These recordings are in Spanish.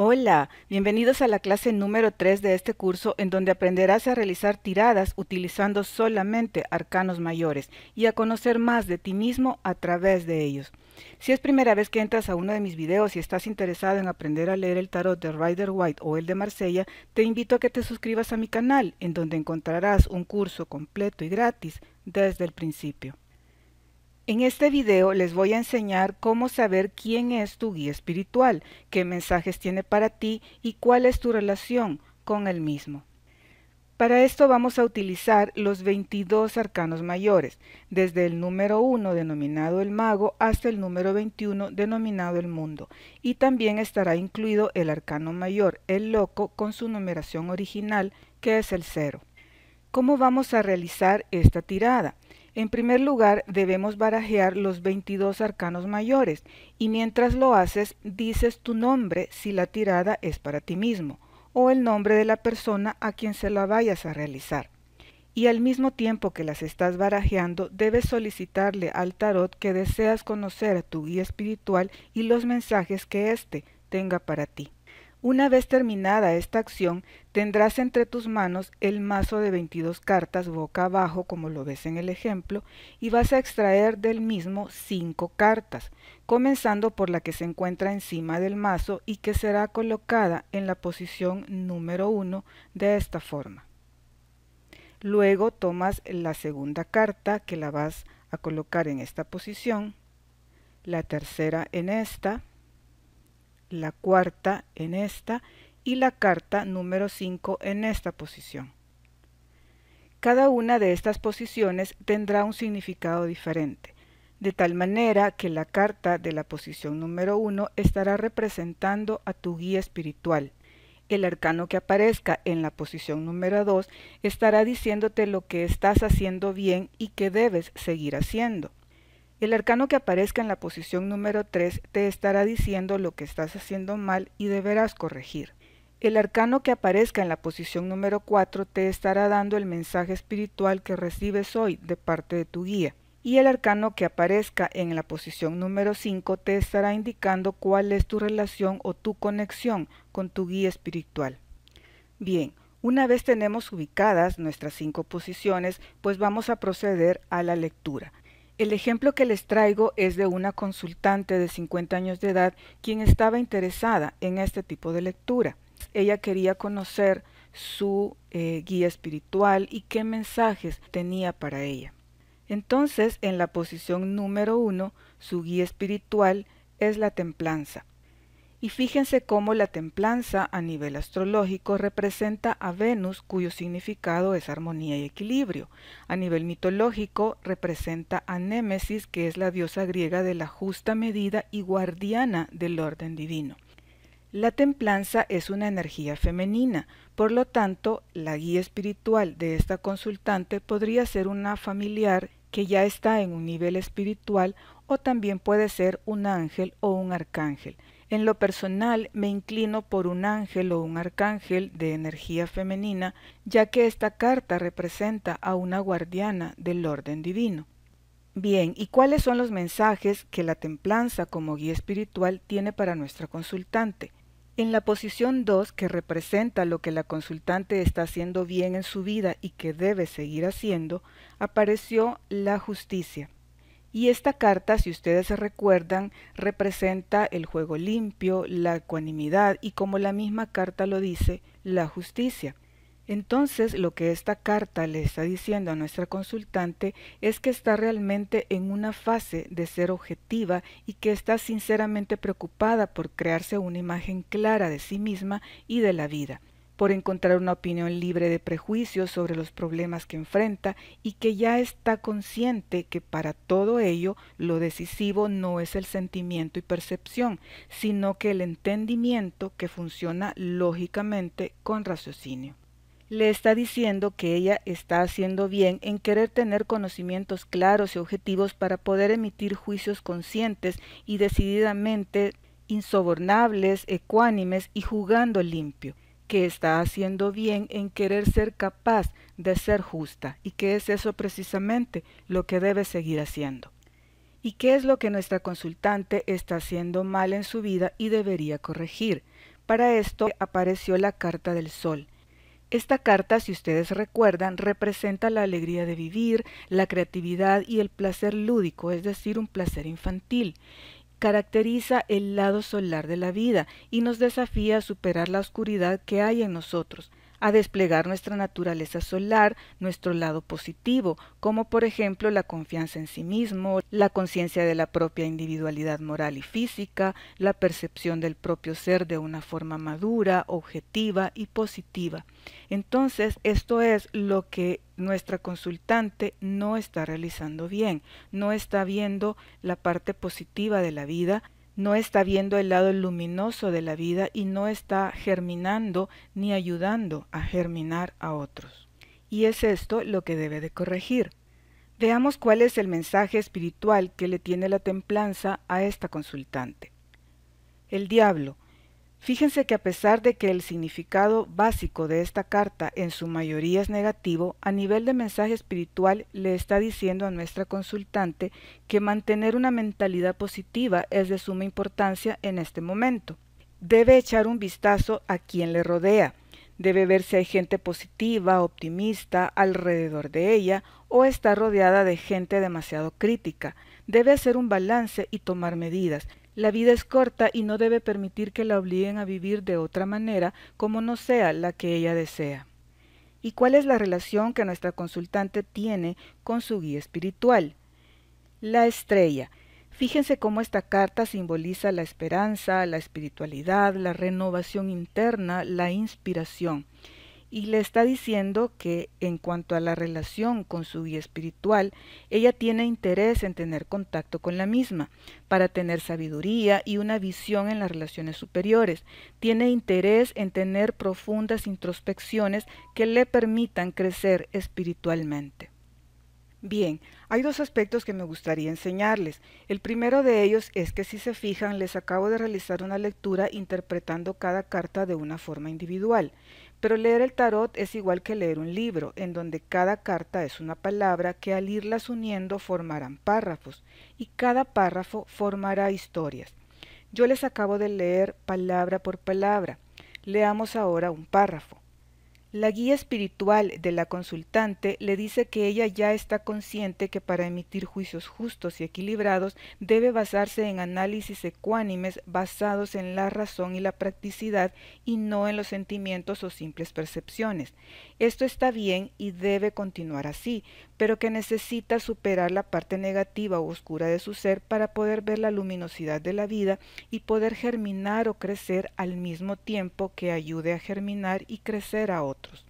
Hola, bienvenidos a la clase número 3 de este curso en donde aprenderás a realizar tiradas utilizando solamente arcanos mayores y a conocer más de ti mismo a través de ellos. Si es primera vez que entras a uno de mis videos y estás interesado en aprender a leer el tarot de Rider White o el de Marsella, te invito a que te suscribas a mi canal en donde encontrarás un curso completo y gratis desde el principio. En este video les voy a enseñar cómo saber quién es tu guía espiritual, qué mensajes tiene para ti y cuál es tu relación con el mismo. Para esto vamos a utilizar los 22 arcanos mayores, desde el número 1 denominado el mago hasta el número 21 denominado el mundo, y también estará incluido el arcano mayor, el loco, con su numeración original, que es el 0. ¿Cómo vamos a realizar esta tirada? En primer lugar, debemos barajear los 22 arcanos mayores y mientras lo haces, dices tu nombre si la tirada es para ti mismo o el nombre de la persona a quien se la vayas a realizar. Y al mismo tiempo que las estás barajeando, debes solicitarle al tarot que deseas conocer a tu guía espiritual y los mensajes que éste tenga para ti. Una vez terminada esta acción, tendrás entre tus manos el mazo de 22 cartas boca abajo, como lo ves en el ejemplo, y vas a extraer del mismo 5 cartas, comenzando por la que se encuentra encima del mazo y que será colocada en la posición número 1 de esta forma. Luego tomas la segunda carta que la vas a colocar en esta posición, la tercera en esta, la cuarta en esta y la carta número 5 en esta posición. Cada una de estas posiciones tendrá un significado diferente, de tal manera que la carta de la posición número 1 estará representando a tu guía espiritual. El arcano que aparezca en la posición número 2 estará diciéndote lo que estás haciendo bien y que debes seguir haciendo. El arcano que aparezca en la posición número 3 te estará diciendo lo que estás haciendo mal y deberás corregir. El arcano que aparezca en la posición número 4 te estará dando el mensaje espiritual que recibes hoy de parte de tu guía. Y el arcano que aparezca en la posición número 5 te estará indicando cuál es tu relación o tu conexión con tu guía espiritual. Bien, una vez tenemos ubicadas nuestras cinco posiciones, pues vamos a proceder a la lectura. El ejemplo que les traigo es de una consultante de 50 años de edad quien estaba interesada en este tipo de lectura. Ella quería conocer su eh, guía espiritual y qué mensajes tenía para ella. Entonces, en la posición número uno, su guía espiritual es la templanza. Y fíjense cómo la templanza a nivel astrológico representa a Venus, cuyo significado es armonía y equilibrio. A nivel mitológico representa a Némesis, que es la diosa griega de la justa medida y guardiana del orden divino. La templanza es una energía femenina, por lo tanto, la guía espiritual de esta consultante podría ser una familiar que ya está en un nivel espiritual o también puede ser un ángel o un arcángel. En lo personal me inclino por un ángel o un arcángel de energía femenina, ya que esta carta representa a una guardiana del orden divino. Bien, ¿y cuáles son los mensajes que la templanza como guía espiritual tiene para nuestra consultante? En la posición 2, que representa lo que la consultante está haciendo bien en su vida y que debe seguir haciendo, apareció la justicia. Y esta carta, si ustedes se recuerdan, representa el juego limpio, la ecuanimidad y como la misma carta lo dice, la justicia. Entonces, lo que esta carta le está diciendo a nuestra consultante es que está realmente en una fase de ser objetiva y que está sinceramente preocupada por crearse una imagen clara de sí misma y de la vida por encontrar una opinión libre de prejuicios sobre los problemas que enfrenta y que ya está consciente que para todo ello lo decisivo no es el sentimiento y percepción, sino que el entendimiento que funciona lógicamente con raciocinio le está diciendo que ella está haciendo bien en querer tener conocimientos claros y objetivos para poder emitir juicios conscientes y decididamente insobornables, ecuánimes y jugando limpio que está haciendo bien en querer ser capaz de ser justa y que es eso precisamente lo que debe seguir haciendo. ¿Y qué es lo que nuestra consultante está haciendo mal en su vida y debería corregir? Para esto apareció la Carta del Sol. Esta carta, si ustedes recuerdan, representa la alegría de vivir, la creatividad y el placer lúdico, es decir, un placer infantil caracteriza el lado solar de la vida y nos desafía a superar la oscuridad que hay en nosotros, a desplegar nuestra naturaleza solar, nuestro lado positivo, como por ejemplo la confianza en sí mismo, la conciencia de la propia individualidad moral y física, la percepción del propio ser de una forma madura, objetiva y positiva. Entonces, esto es lo que nuestra consultante no está realizando bien, no está viendo la parte positiva de la vida, no está viendo el lado luminoso de la vida y no está germinando ni ayudando a germinar a otros. Y es esto lo que debe de corregir. Veamos cuál es el mensaje espiritual que le tiene la templanza a esta consultante. El diablo, Fíjense que a pesar de que el significado básico de esta carta en su mayoría es negativo, a nivel de mensaje espiritual le está diciendo a nuestra consultante que mantener una mentalidad positiva es de suma importancia en este momento. Debe echar un vistazo a quien le rodea. Debe ver si hay gente positiva, optimista alrededor de ella o está rodeada de gente demasiado crítica. Debe hacer un balance y tomar medidas. La vida es corta y no debe permitir que la obliguen a vivir de otra manera como no sea la que ella desea. ¿Y cuál es la relación que nuestra consultante tiene con su guía espiritual? La estrella. Fíjense cómo esta carta simboliza la esperanza, la espiritualidad, la renovación interna, la inspiración y le está diciendo que en cuanto a la relación con su guía espiritual, ella tiene interés en tener contacto con la misma, para tener sabiduría y una visión en las relaciones superiores. Tiene interés en tener profundas introspecciones que le permitan crecer espiritualmente. Bien, hay dos aspectos que me gustaría enseñarles. El primero de ellos es que si se fijan, les acabo de realizar una lectura interpretando cada carta de una forma individual. Pero leer el tarot es igual que leer un libro, en donde cada carta es una palabra que al irlas uniendo formarán párrafos, y cada párrafo formará historias. Yo les acabo de leer palabra por palabra. Leamos ahora un párrafo. La guía espiritual de la consultante le dice que ella ya está consciente que para emitir juicios justos y equilibrados debe basarse en análisis ecuánimes basados en la razón y la practicidad y no en los sentimientos o simples percepciones. Esto está bien y debe continuar así, pero que necesita superar la parte negativa o oscura de su ser para poder ver la luminosidad de la vida y poder germinar o crecer al mismo tiempo que ayude a germinar y crecer a otros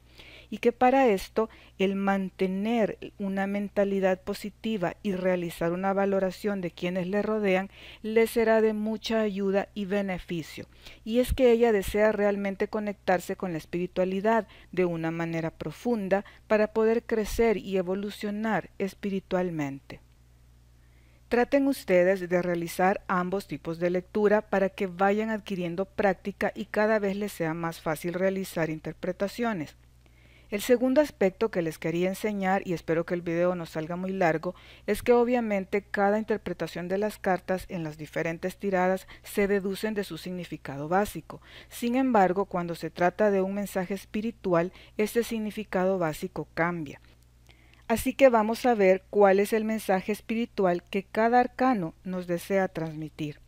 y que para esto el mantener una mentalidad positiva y realizar una valoración de quienes le rodean le será de mucha ayuda y beneficio. Y es que ella desea realmente conectarse con la espiritualidad de una manera profunda para poder crecer y evolucionar espiritualmente. Traten ustedes de realizar ambos tipos de lectura para que vayan adquiriendo práctica y cada vez les sea más fácil realizar interpretaciones. El segundo aspecto que les quería enseñar, y espero que el video no salga muy largo, es que obviamente cada interpretación de las cartas en las diferentes tiradas se deducen de su significado básico. Sin embargo, cuando se trata de un mensaje espiritual, este significado básico cambia. Así que vamos a ver cuál es el mensaje espiritual que cada arcano nos desea transmitir.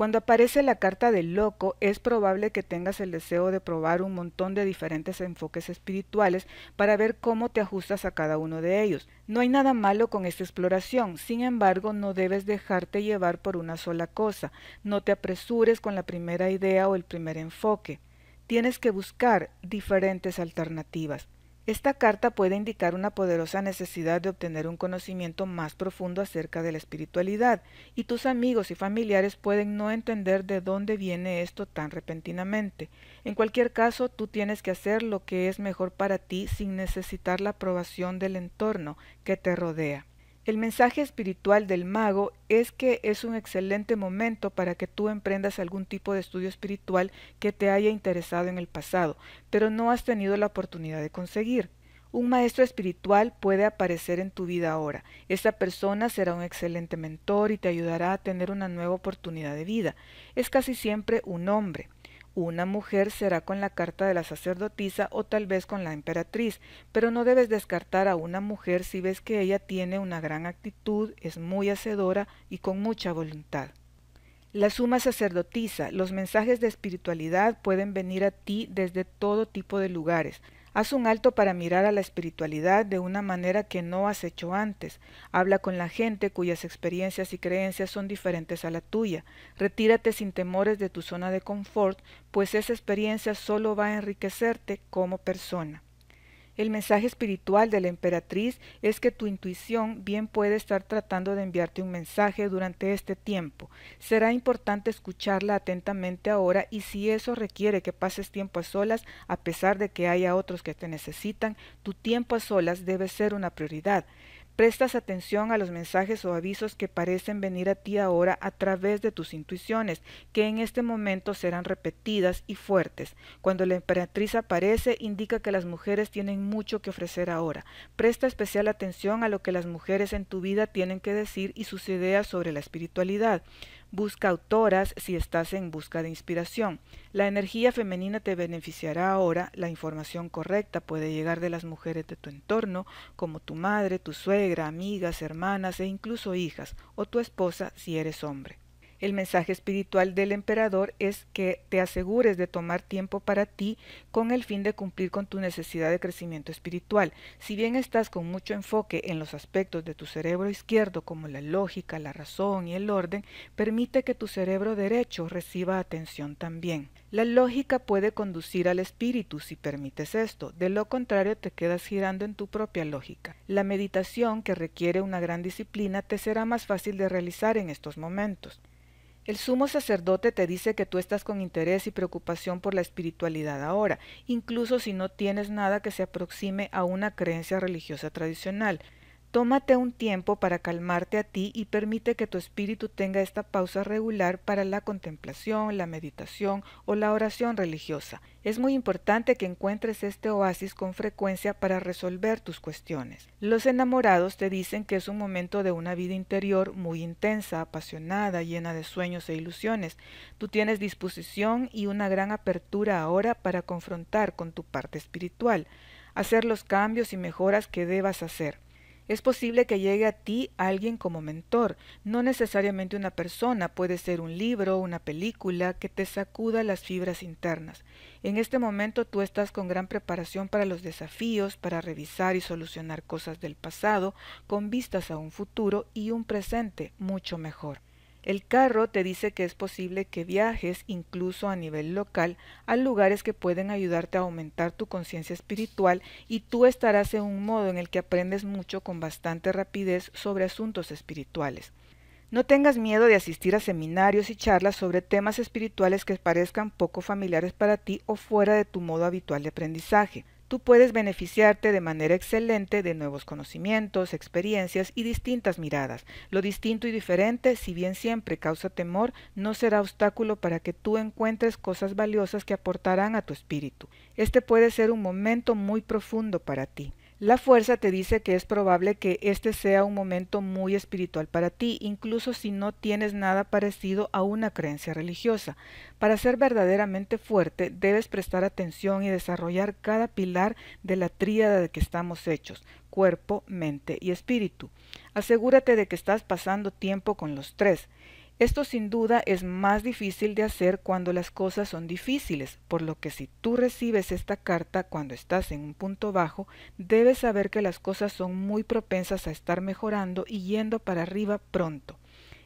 Cuando aparece la carta del loco, es probable que tengas el deseo de probar un montón de diferentes enfoques espirituales para ver cómo te ajustas a cada uno de ellos. No hay nada malo con esta exploración, sin embargo, no debes dejarte llevar por una sola cosa, no te apresures con la primera idea o el primer enfoque. Tienes que buscar diferentes alternativas. Esta carta puede indicar una poderosa necesidad de obtener un conocimiento más profundo acerca de la espiritualidad, y tus amigos y familiares pueden no entender de dónde viene esto tan repentinamente. En cualquier caso, tú tienes que hacer lo que es mejor para ti sin necesitar la aprobación del entorno que te rodea. El mensaje espiritual del mago es que es un excelente momento para que tú emprendas algún tipo de estudio espiritual que te haya interesado en el pasado, pero no has tenido la oportunidad de conseguir. Un maestro espiritual puede aparecer en tu vida ahora. Esta persona será un excelente mentor y te ayudará a tener una nueva oportunidad de vida. Es casi siempre un hombre. Una mujer será con la carta de la sacerdotisa o tal vez con la emperatriz, pero no debes descartar a una mujer si ves que ella tiene una gran actitud, es muy hacedora y con mucha voluntad. La suma sacerdotisa, los mensajes de espiritualidad pueden venir a ti desde todo tipo de lugares, Haz un alto para mirar a la espiritualidad de una manera que no has hecho antes. Habla con la gente cuyas experiencias y creencias son diferentes a la tuya. Retírate sin temores de tu zona de confort, pues esa experiencia solo va a enriquecerte como persona. El mensaje espiritual de la emperatriz es que tu intuición bien puede estar tratando de enviarte un mensaje durante este tiempo. Será importante escucharla atentamente ahora y si eso requiere que pases tiempo a solas, a pesar de que haya otros que te necesitan, tu tiempo a solas debe ser una prioridad. Prestas atención a los mensajes o avisos que parecen venir a ti ahora a través de tus intuiciones, que en este momento serán repetidas y fuertes. Cuando la emperatriz aparece, indica que las mujeres tienen mucho que ofrecer ahora. Presta especial atención a lo que las mujeres en tu vida tienen que decir y sus ideas sobre la espiritualidad. Busca autoras si estás en busca de inspiración. La energía femenina te beneficiará ahora. La información correcta puede llegar de las mujeres de tu entorno, como tu madre, tu suegra, amigas, hermanas e incluso hijas, o tu esposa si eres hombre. El mensaje espiritual del emperador es que te asegures de tomar tiempo para ti con el fin de cumplir con tu necesidad de crecimiento espiritual. Si bien estás con mucho enfoque en los aspectos de tu cerebro izquierdo como la lógica, la razón y el orden, permite que tu cerebro derecho reciba atención también. La lógica puede conducir al espíritu si permites esto, de lo contrario te quedas girando en tu propia lógica. La meditación, que requiere una gran disciplina, te será más fácil de realizar en estos momentos. El sumo sacerdote te dice que tú estás con interés y preocupación por la espiritualidad ahora, incluso si no tienes nada que se aproxime a una creencia religiosa tradicional. Tómate un tiempo para calmarte a ti y permite que tu espíritu tenga esta pausa regular para la contemplación, la meditación o la oración religiosa. Es muy importante que encuentres este oasis con frecuencia para resolver tus cuestiones. Los enamorados te dicen que es un momento de una vida interior muy intensa, apasionada, llena de sueños e ilusiones. Tú tienes disposición y una gran apertura ahora para confrontar con tu parte espiritual, hacer los cambios y mejoras que debas hacer. Es posible que llegue a ti alguien como mentor, no necesariamente una persona, puede ser un libro, una película, que te sacuda las fibras internas. En este momento tú estás con gran preparación para los desafíos, para revisar y solucionar cosas del pasado, con vistas a un futuro y un presente mucho mejor. El carro te dice que es posible que viajes incluso a nivel local a lugares que pueden ayudarte a aumentar tu conciencia espiritual y tú estarás en un modo en el que aprendes mucho con bastante rapidez sobre asuntos espirituales. No tengas miedo de asistir a seminarios y charlas sobre temas espirituales que parezcan poco familiares para ti o fuera de tu modo habitual de aprendizaje tú puedes beneficiarte de manera excelente de nuevos conocimientos, experiencias y distintas miradas. Lo distinto y diferente, si bien siempre causa temor, no será obstáculo para que tú encuentres cosas valiosas que aportarán a tu espíritu. Este puede ser un momento muy profundo para ti. La fuerza te dice que es probable que este sea un momento muy espiritual para ti, incluso si no tienes nada parecido a una creencia religiosa. Para ser verdaderamente fuerte, debes prestar atención y desarrollar cada pilar de la tríada de que estamos hechos, cuerpo, mente y espíritu. Asegúrate de que estás pasando tiempo con los tres. Esto sin duda es más difícil de hacer cuando las cosas son difíciles, por lo que si tú recibes esta carta cuando estás en un punto bajo, debes saber que las cosas son muy propensas a estar mejorando y yendo para arriba pronto.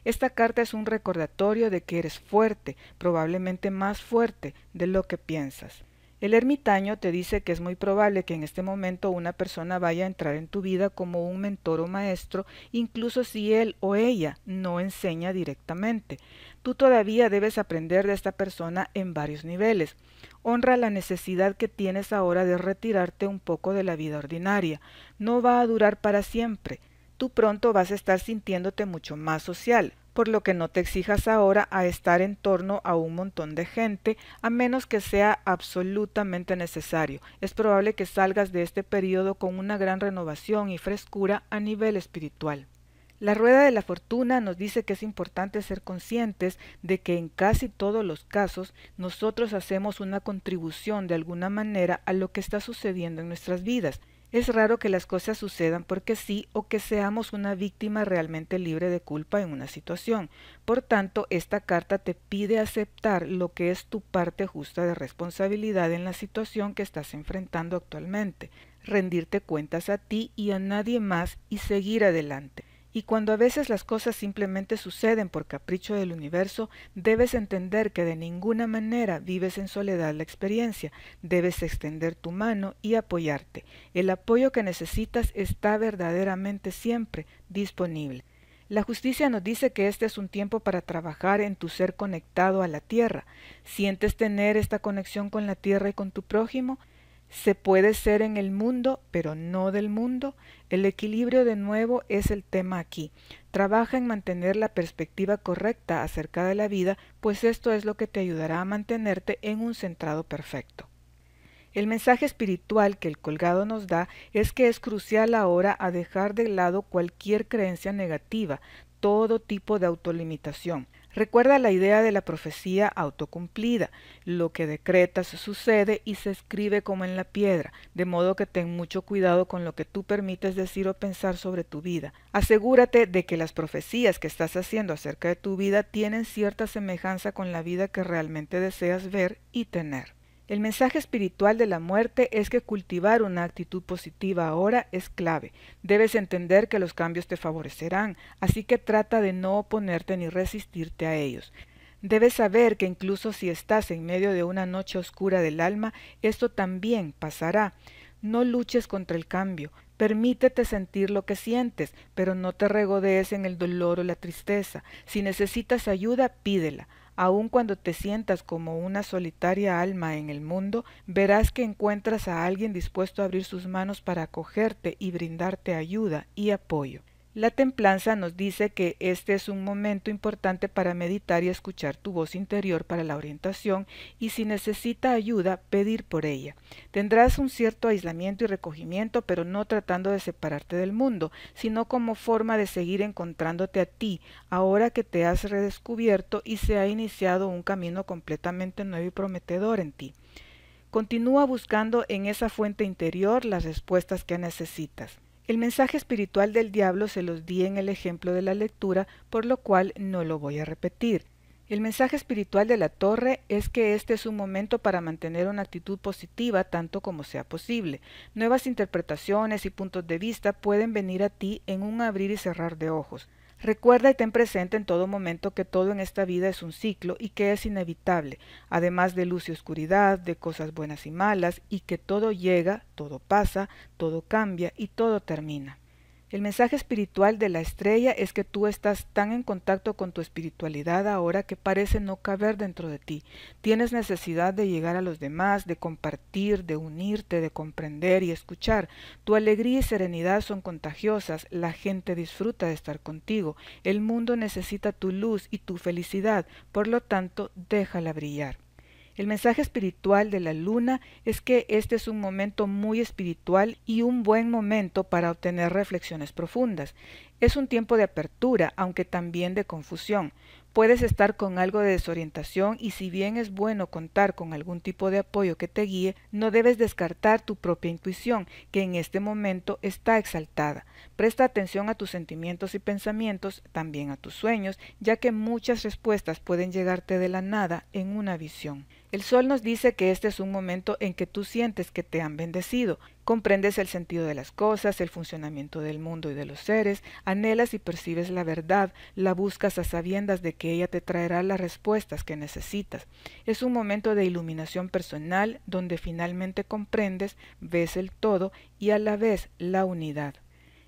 Esta carta es un recordatorio de que eres fuerte, probablemente más fuerte de lo que piensas. El ermitaño te dice que es muy probable que en este momento una persona vaya a entrar en tu vida como un mentor o maestro, incluso si él o ella no enseña directamente. Tú todavía debes aprender de esta persona en varios niveles. Honra la necesidad que tienes ahora de retirarte un poco de la vida ordinaria. No va a durar para siempre. Tú pronto vas a estar sintiéndote mucho más social, por lo que no te exijas ahora a estar en torno a un montón de gente, a menos que sea absolutamente necesario. Es probable que salgas de este periodo con una gran renovación y frescura a nivel espiritual. La rueda de la fortuna nos dice que es importante ser conscientes de que en casi todos los casos nosotros hacemos una contribución de alguna manera a lo que está sucediendo en nuestras vidas. Es raro que las cosas sucedan porque sí o que seamos una víctima realmente libre de culpa en una situación. Por tanto, esta carta te pide aceptar lo que es tu parte justa de responsabilidad en la situación que estás enfrentando actualmente, rendirte cuentas a ti y a nadie más y seguir adelante. Y cuando a veces las cosas simplemente suceden por capricho del universo, debes entender que de ninguna manera vives en soledad la experiencia, debes extender tu mano y apoyarte. El apoyo que necesitas está verdaderamente siempre disponible. La justicia nos dice que este es un tiempo para trabajar en tu ser conectado a la tierra. ¿Sientes tener esta conexión con la tierra y con tu prójimo? Se puede ser en el mundo, pero no del mundo. El equilibrio de nuevo es el tema aquí. Trabaja en mantener la perspectiva correcta acerca de la vida, pues esto es lo que te ayudará a mantenerte en un centrado perfecto. El mensaje espiritual que el colgado nos da es que es crucial ahora a dejar de lado cualquier creencia negativa, todo tipo de autolimitación, Recuerda la idea de la profecía autocumplida. Lo que decretas sucede y se escribe como en la piedra, de modo que ten mucho cuidado con lo que tú permites decir o pensar sobre tu vida. Asegúrate de que las profecías que estás haciendo acerca de tu vida tienen cierta semejanza con la vida que realmente deseas ver y tener. El mensaje espiritual de la muerte es que cultivar una actitud positiva ahora es clave. Debes entender que los cambios te favorecerán, así que trata de no oponerte ni resistirte a ellos. Debes saber que incluso si estás en medio de una noche oscura del alma, esto también pasará. No luches contra el cambio, Permítete sentir lo que sientes, pero no te regodees en el dolor o la tristeza. Si necesitas ayuda, pídela aun cuando te sientas como una solitaria alma en el mundo, verás que encuentras a alguien dispuesto a abrir sus manos para acogerte y brindarte ayuda y apoyo. La templanza nos dice que este es un momento importante para meditar y escuchar tu voz interior para la orientación y si necesita ayuda, pedir por ella. Tendrás un cierto aislamiento y recogimiento, pero no tratando de separarte del mundo, sino como forma de seguir encontrándote a ti, ahora que te has redescubierto y se ha iniciado un camino completamente nuevo y prometedor en ti. Continúa buscando en esa fuente interior las respuestas que necesitas. El mensaje espiritual del diablo se los di en el ejemplo de la lectura, por lo cual no lo voy a repetir. El mensaje espiritual de la torre es que este es un momento para mantener una actitud positiva tanto como sea posible. Nuevas interpretaciones y puntos de vista pueden venir a ti en un abrir y cerrar de ojos. Recuerda y ten presente en todo momento que todo en esta vida es un ciclo y que es inevitable, además de luz y oscuridad, de cosas buenas y malas, y que todo llega, todo pasa, todo cambia y todo termina. El mensaje espiritual de la estrella es que tú estás tan en contacto con tu espiritualidad ahora que parece no caber dentro de ti. Tienes necesidad de llegar a los demás, de compartir, de unirte, de comprender y escuchar. Tu alegría y serenidad son contagiosas, la gente disfruta de estar contigo, el mundo necesita tu luz y tu felicidad, por lo tanto déjala brillar. El mensaje espiritual de la luna es que este es un momento muy espiritual y un buen momento para obtener reflexiones profundas. Es un tiempo de apertura, aunque también de confusión. Puedes estar con algo de desorientación y si bien es bueno contar con algún tipo de apoyo que te guíe, no debes descartar tu propia intuición, que en este momento está exaltada. Presta atención a tus sentimientos y pensamientos, también a tus sueños, ya que muchas respuestas pueden llegarte de la nada en una visión. El sol nos dice que este es un momento en que tú sientes que te han bendecido, Comprendes el sentido de las cosas, el funcionamiento del mundo y de los seres, anhelas y percibes la verdad, la buscas a sabiendas de que ella te traerá las respuestas que necesitas. Es un momento de iluminación personal donde finalmente comprendes, ves el todo y a la vez la unidad.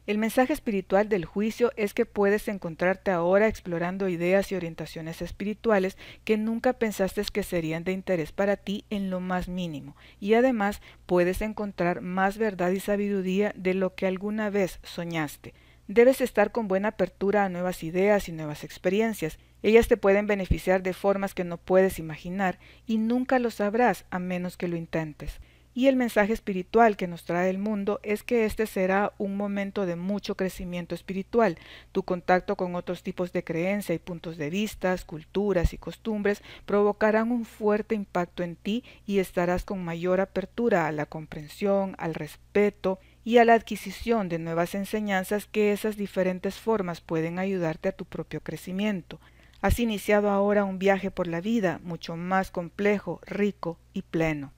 El mensaje espiritual del juicio es que puedes encontrarte ahora explorando ideas y orientaciones espirituales que nunca pensaste que serían de interés para ti en lo más mínimo, y además puedes encontrar más verdad y sabiduría de lo que alguna vez soñaste. Debes estar con buena apertura a nuevas ideas y nuevas experiencias. Ellas te pueden beneficiar de formas que no puedes imaginar y nunca lo sabrás a menos que lo intentes. Y el mensaje espiritual que nos trae el mundo es que este será un momento de mucho crecimiento espiritual. Tu contacto con otros tipos de creencia y puntos de vista, culturas y costumbres provocarán un fuerte impacto en ti y estarás con mayor apertura a la comprensión, al respeto y a la adquisición de nuevas enseñanzas que esas diferentes formas pueden ayudarte a tu propio crecimiento. Has iniciado ahora un viaje por la vida mucho más complejo, rico y pleno.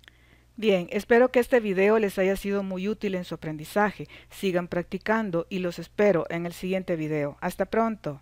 Bien, espero que este video les haya sido muy útil en su aprendizaje. Sigan practicando y los espero en el siguiente video. Hasta pronto.